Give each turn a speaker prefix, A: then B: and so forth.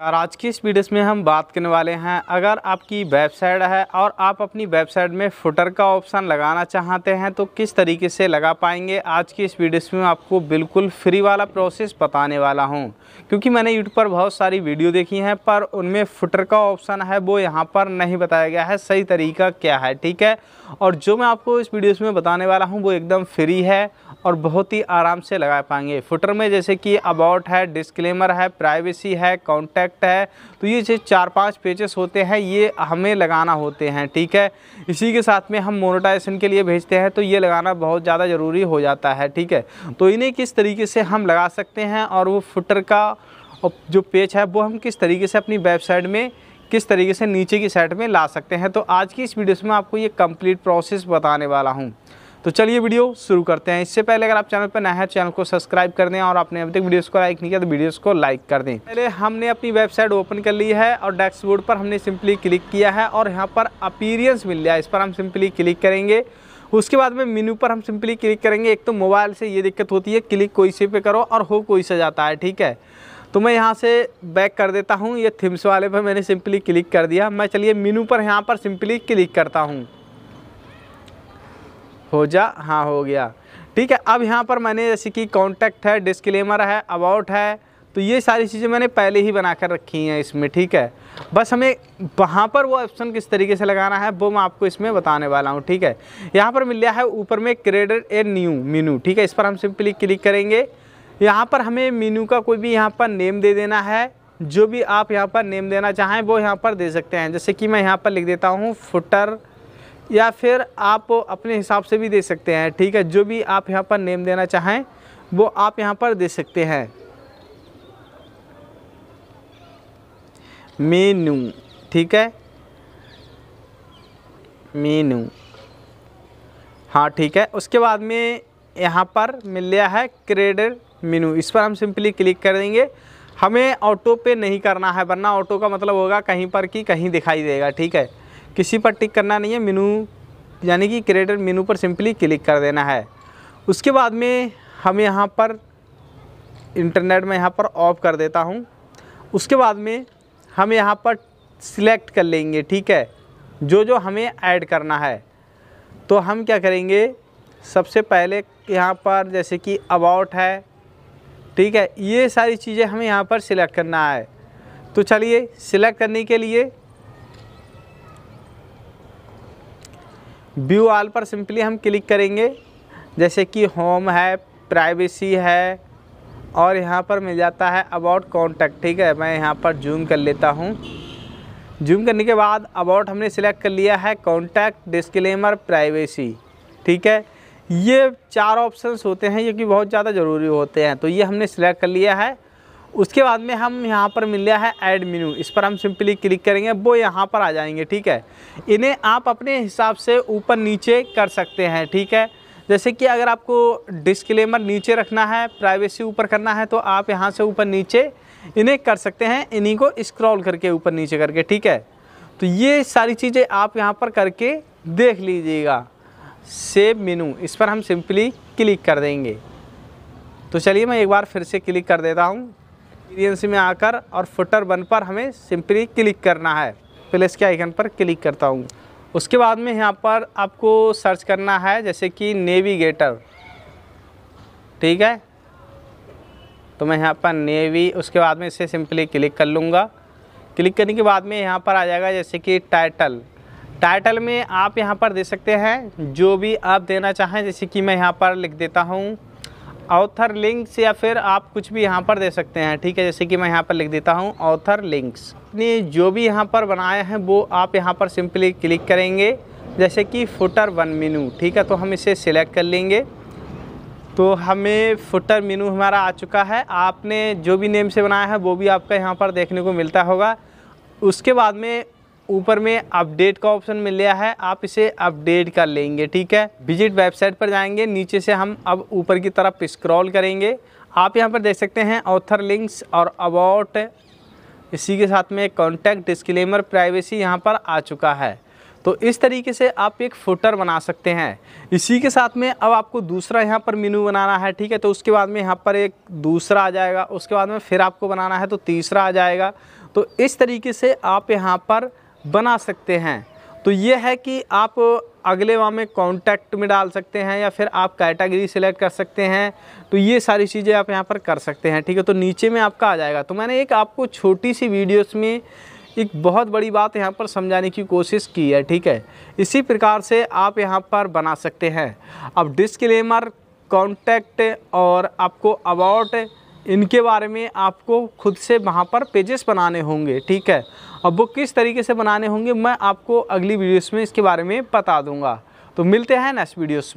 A: नमस्कार आज की इस वीडियोस में हम बात करने वाले हैं अगर आपकी वेबसाइट है और आप अपनी वेबसाइट में फुटर का ऑप्शन लगाना चाहते हैं तो किस तरीके से लगा पाएंगे आज की इस वीडियोस में आपको बिल्कुल फ्री वाला प्रोसेस बताने वाला हूं क्योंकि मैंने यूट्यूब पर बहुत सारी वीडियो देखी हैं पर उनमें फुटर का ऑप्शन है वो यहाँ पर नहीं बताया गया है सही तरीका क्या है ठीक है और जो मैं आपको इस वीडियोज़ में बताने वाला हूँ वो एकदम फ्री है और बहुत ही आराम से लगा पाएंगे फुटर में जैसे कि अबाउट है डिस्क्लेमर है प्राइवेसी है कॉन्टैक्ट है तो ये जो चार पाँच पेजेस होते हैं ये हमें लगाना होते हैं ठीक है इसी के साथ में हम मोनोटाइजेशन के लिए भेजते हैं तो ये लगाना बहुत ज़्यादा ज़रूरी हो जाता है ठीक है तो इन्हें किस तरीके से हम लगा सकते हैं और वो फुटर का जो पेज है वो हम किस तरीके से अपनी वेबसाइट में किस तरीके से नीचे की साइड में ला सकते हैं तो आज की इस वीडियो में आपको ये कंप्लीट प्रोसेस बताने वाला हूँ तो चलिए वीडियो शुरू करते हैं इससे पहले अगर आप चैनल पर नया है चैनल को सब्सक्राइब कर दें और आपने अभी तक वीडियोस को लाइक नहीं किया तो वीडियोस को लाइक कर दें पहले हमने अपनी वेबसाइट ओपन कर ली है और डैशबोर्ड पर हमने सिंपली क्लिक किया है और यहाँ पर अपीरियंस मिल गया इस पर हम सिंपली क्लिक करेंगे उसके बाद में मेन्यू पर हम सिंपली क्लिक करेंगे एक तो मोबाइल से ये दिक्कत होती है क्लिक कोई से पे करो और हो कोई से जाता है ठीक है तो मैं यहाँ से बैक कर देता हूँ ये थिम्स वाले पर मैंने सिंपली क्लिक कर दिया मैं चलिए मेनू पर यहाँ पर सिंपली क्लिक करता हूँ हो जा हाँ हो गया ठीक है अब यहाँ पर मैंने जैसे कि कॉन्टैक्ट है डिस्क्लेमर है अबाउट है तो ये सारी चीज़ें मैंने पहले ही बना कर रखी हैं इसमें ठीक है बस हमें वहाँ पर वो ऑप्शन किस तरीके से लगाना है वो मैं आपको इसमें बताने वाला हूँ ठीक है यहाँ पर मिल गया है ऊपर में क्रेडिट ए न्यू मीनू ठीक है इस पर हम सिंपली क्लिक करेंगे यहाँ पर हमें मीनू का कोई भी यहाँ पर नेम दे देना है जो भी आप यहाँ पर नेम देना चाहें वो यहाँ पर दे सकते हैं जैसे कि मैं यहाँ पर लिख देता हूँ फुटर या फिर आप अपने हिसाब से भी दे सकते हैं ठीक है जो भी आप यहाँ पर नेम देना चाहें वो आप यहाँ पर दे सकते हैं मीनू ठीक है मीनू हाँ ठीक है उसके बाद में यहाँ पर मिल गया है क्रेडिट मीनू इस पर हम सिंपली क्लिक कर देंगे हमें ऑटो पे नहीं करना है वरना ऑटो का मतलब होगा कहीं पर कि कहीं दिखाई देगा ठीक है किसी पर टिक करना नहीं है मेनू यानी कि क्रिएटर मेनू पर सिंपली क्लिक कर देना है उसके बाद में हम यहाँ पर इंटरनेट में यहाँ पर ऑफ कर देता हूँ उसके बाद में हम यहाँ पर सिलेक्ट कर लेंगे ठीक है जो जो हमें ऐड करना है तो हम क्या करेंगे सबसे पहले यहाँ पर जैसे कि अबाउट है ठीक है ये सारी चीज़ें हमें यहाँ पर सिलेक्ट करना है तो चलिए सिलेक्ट करने के लिए व्यू आल पर सिंपली हम क्लिक करेंगे जैसे कि होम है प्राइवेसी है और यहाँ पर मिल जाता है अबाउट कॉन्टैक्ट ठीक है मैं यहाँ पर जूम कर लेता हूँ जूम करने के बाद अबाउट हमने सिलेक्ट कर लिया है कॉन्टैक्ट डिस्क्लेमर प्राइवेसी ठीक है ये चार ऑप्शंस होते हैं जो कि बहुत ज़्यादा ज़रूरी होते हैं तो ये हमने सिलेक्ट कर लिया है उसके बाद में हम यहाँ पर मिल गया है ऐड मेन्यू इस पर हम सिंपली क्लिक करेंगे वो यहाँ पर आ जाएंगे ठीक है इन्हें आप अपने हिसाब से ऊपर नीचे कर सकते हैं ठीक है जैसे कि अगर आपको डिस्क्लेमर नीचे रखना है प्राइवेसी ऊपर करना है तो आप यहाँ से ऊपर नीचे इन्हें कर सकते हैं इन्हीं को स्क्रॉल करके ऊपर नीचे करके ठीक है तो ये सारी चीज़ें आप यहाँ पर करके देख लीजिएगा सेव मेनू इस पर हम सिंपली क्लिक कर देंगे तो चलिए मैं एक बार फिर से क्लिक कर देता हूँ एक्सपीरियंस में आकर और फुटर बन पर हमें सिंपली क्लिक करना है प्लस के आइकन पर क्लिक करता हूँ उसके बाद में यहाँ पर आपको सर्च करना है जैसे कि नेविगेटर ठीक है तो मैं यहाँ पर नेवी उसके बाद में इसे सिंपली क्लिक कर लूँगा क्लिक करने के बाद में यहाँ पर आ जाएगा जैसे कि टाइटल टाइटल में आप यहाँ पर दे सकते हैं जो भी आप देना चाहें जैसे कि मैं यहाँ पर लिख देता हूँ ऑथर लिंक्स या फिर आप कुछ भी यहाँ पर दे सकते हैं ठीक है जैसे कि मैं यहाँ पर लिख देता हूँ ऑथर लिंक्स अपनी जो भी यहाँ पर बनाए हैं वो आप यहाँ पर सिंपली क्लिक करेंगे जैसे कि फुटर वन मेनू ठीक है तो हम इसे सिलेक्ट कर लेंगे तो हमें फुटर मेनू हमारा आ चुका है आपने जो भी नेम से बनाया है वो भी आपका यहाँ पर देखने को मिलता होगा उसके बाद में ऊपर में अपडेट का ऑप्शन मिल गया है आप इसे अपडेट कर लेंगे ठीक है विजिट वेबसाइट पर जाएंगे नीचे से हम अब ऊपर की तरफ स्क्रॉल करेंगे आप यहाँ पर देख सकते हैं ऑथर लिंक्स और अबाउट इसी के साथ में कॉन्टैक्ट डिस्क्लेमर प्राइवेसी यहाँ पर आ चुका है तो इस तरीके से आप एक फोटर बना सकते हैं इसी के साथ में अब आपको दूसरा यहाँ पर मेनू बनाना है ठीक है तो उसके बाद में यहाँ पर एक दूसरा आ जाएगा उसके बाद में फिर आपको बनाना है तो तीसरा आ जाएगा तो इस तरीके से आप यहाँ पर बना सकते हैं तो ये है कि आप अगले वहाँ में कॉन्टैक्ट में डाल सकते हैं या फिर आप कैटेगरी सिलेक्ट कर सकते हैं तो ये सारी चीज़ें आप यहाँ पर कर सकते हैं ठीक है तो नीचे में आपका आ जाएगा तो मैंने एक आपको छोटी सी वीडियोस में एक बहुत बड़ी बात यहाँ पर समझाने की कोशिश की है ठीक है इसी प्रकार से आप यहाँ पर बना सकते हैं अब डिस्कलेमर कॉन्टैक्ट और आपको अबाउट इनके बारे में आपको खुद से वहाँ पर पेजेस बनाने होंगे ठीक है और बुक किस तरीके से बनाने होंगे मैं आपको अगली वीडियोस में इसके बारे में बता दूंगा तो मिलते हैं नेक्स्ट वीडियोस में